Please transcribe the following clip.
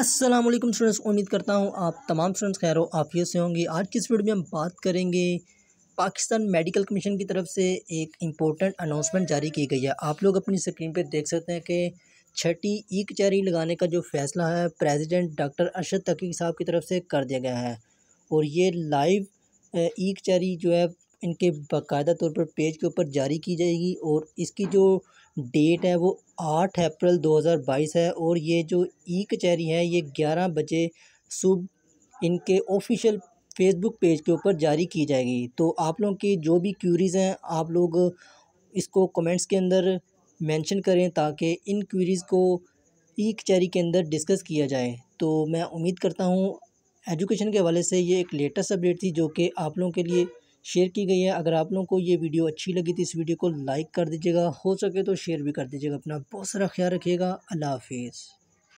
अस्सलाम वालेकुम स्टूडेंट्स उम्मीद करता हूँ आप तमाम स्टूडेंट्स खैर आफियत से होंगे आज की इस वीडियो में हम बात करेंगे पाकिस्तान मेडिकल कमीशन की तरफ से एक इम्पोर्टेंट अनाउंसमेंट जारी की गई है आप लोग अपनी स्क्रीन पर देख सकते हैं कि छठी ई कचहरी लगाने का जो फैसला है प्रेसिडेंट डॉक्टर अरशद तकी साहब की तरफ से कर दिया गया है और ये लाइव ई कचहरी जो है इनके बाकायदा तौर पर पेज के ऊपर जारी की जाएगी और इसकी जो डेट है वो आठ अप्रैल दो हज़ार बाईस है और ये जो ई कचहरी है ये ग्यारह बजे सुबह इनके ऑफिशियल फेसबुक पेज के ऊपर जारी की जाएगी तो आप लोगों की जो भी क्यूरीज़ हैं आप लोग इसको कमेंट्स के अंदर मेंशन करें ताकि इन क्यूरीज़ को ई कचहरी के अंदर डिस्कस किया जाए तो मैं उम्मीद करता हूँ एजुकेशन के हवाले से ये एक लेटेस्ट अपडेट थी जो कि आप लोगों के लिए शेयर की गई है अगर आप लोगों को ये वीडियो अच्छी लगी तो इस वीडियो को लाइक कर दीजिएगा हो सके तो शेयर भी कर दीजिएगा अपना बहुत सारा ख्याल रखिएगा अल्लाह हाफिज़